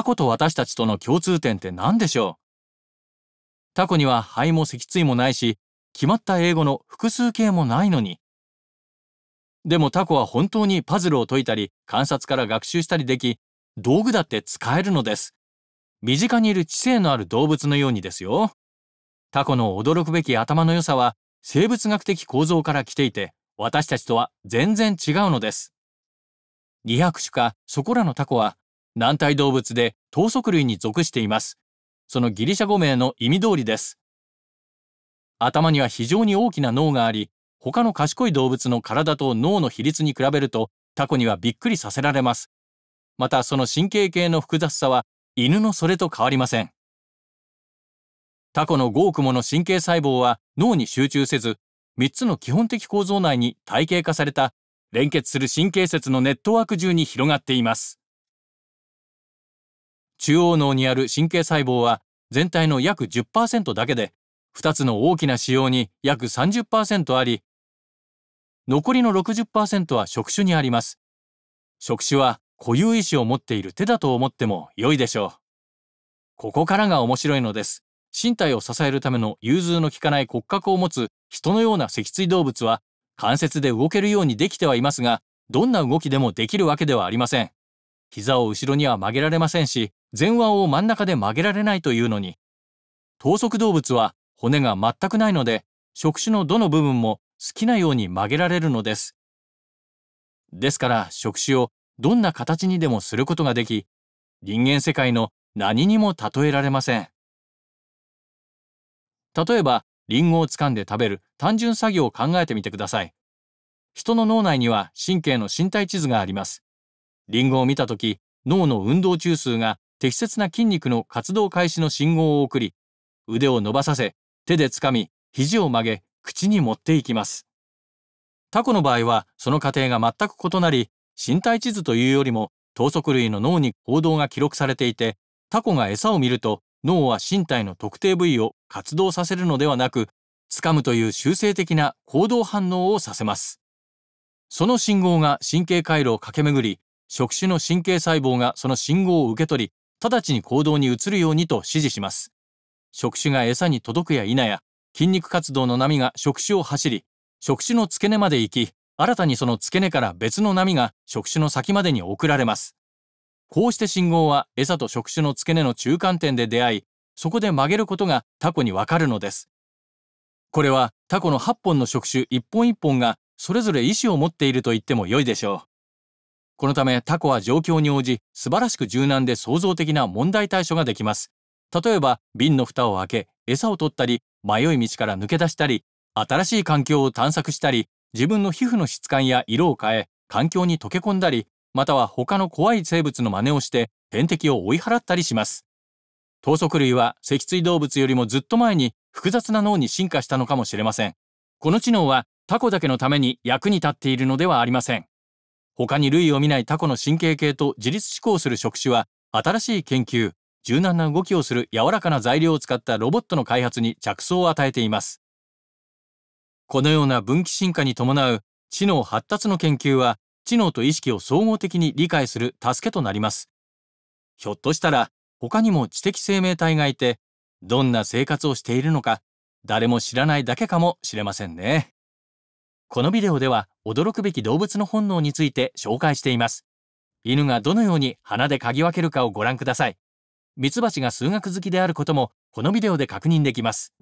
タコと私たちとの共通点って何でしょうタコには肺も脊椎もないし、決まった英語の複数形もないのに。でもタコは本当にパズルを解いたり、観察から学習したりでき、道具だって使えるのです。身近にいる知性のある動物のようにですよ。タコの驚くべき頭の良さは、生物学的構造から来ていて、私たちとは全然違うのです。200種かそこらのタコは軟体動物で頭足類に属しています。そのギリシャ語名の意味通りです。頭には非常に大きな脳があり、他の賢い動物の体と脳の比率に比べるとタコにはびっくりさせられます。またその神経系の複雑さは犬のそれと変わりません。タコの5億もの神経細胞は脳に集中せず、3つの基本的構造内に体系化された連結する神経節のネットワーク中に広がっています。中央脳にある神経細胞は全体の約10%だけで2つの大きな腫瘍に約30%あり残りの60%は触手にあります触手は固有意志を持っている手だと思っても良いでしょうここからが面白いのです身体を支えるための融通の利かない骨格を持つ人のような脊椎動物は関節で動けるようにできてはいますがどんな動きでもできるわけではありません膝を後ろには曲げられませんし前腕を真ん中で曲げられないというのに、等速動物は骨が全くないので、触手のどの部分も好きなように曲げられるのです。ですから触手をどんな形にでもすることができ、人間世界の何にも例えられません。例えば、リンゴを掴んで食べる単純作業を考えてみてください。人の脳内には神経の身体地図があります。リンゴを見たとき、脳の運動中枢が適切な筋肉の活動開始の信号を送り、腕を伸ばさせ、手で掴み、肘を曲げ、口に持っていきます。タコの場合は、その過程が全く異なり、身体地図というよりも、等速類の脳に行動が記録されていて、タコが餌を見ると、脳は身体の特定部位を活動させるのではなく、掴むという修正的な行動反応をさせます。その信号が神経回路を駆け巡り、触手の神経細胞がその信号を受け取り、直ちに行動に移るようにと指示します。触手が餌に届くや否や、筋肉活動の波が触手を走り、触手の付け根まで行き、新たにその付け根から別の波が触手の先までに送られます。こうして信号は餌と触手の付け根の中間点で出会い、そこで曲げることがタコにわかるのです。これはタコの8本の触手1本1本がそれぞれ意思を持っていると言っても良いでしょう。このためタコは状況に応じ素晴らしく柔軟で創造的な問題対処ができます。例えば瓶の蓋を開け餌を取ったり迷い道から抜け出したり新しい環境を探索したり自分の皮膚の質感や色を変え環境に溶け込んだりまたは他の怖い生物の真似をして天敵を追い払ったりします等速類は脊椎動物よりもずっと前に複雑な脳に進化したのかもしれませんこの知能はタコだけのために役に立っているのではありません他に類を見ないタコの神経系と自律思考する触手は新しい研究柔軟な動きをする柔らかな材料を使ったロボットの開発に着想を与えていますこのような分岐進化に伴う知能発達の研究は知能と意識を総合的に理解する助けとなりますひょっとしたら他にも知的生命体がいてどんな生活をしているのか誰も知らないだけかもしれませんね。このビデオでは驚くべき動物の本能について紹介しています。犬がどのように鼻で嗅ぎ分けるかをご覧ください。ミツバチが数学好きであることもこのビデオで確認できます。